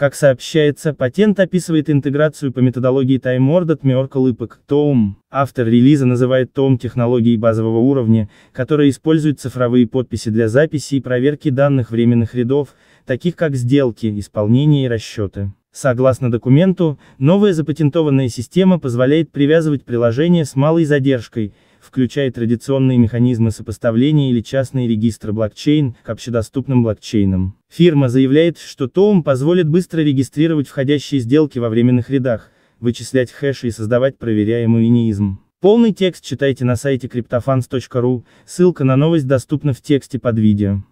Как сообщается, патент описывает интеграцию по методологии Time Ordered Merkle и PacTom. Автор релиза называет Tom технологией базового уровня, которая использует цифровые подписи для записи и проверки данных временных рядов, таких как сделки, исполнение и расчеты. Согласно документу, новая запатентованная система позволяет привязывать приложения с малой задержкой, включая традиционные механизмы сопоставления или частные регистры блокчейн, к общедоступным блокчейнам. Фирма заявляет, что ТОМ позволит быстро регистрировать входящие сделки во временных рядах, вычислять хэши и создавать проверяемый инеизм. Полный текст читайте на сайте CryptoFans.ru, ссылка на новость доступна в тексте под видео.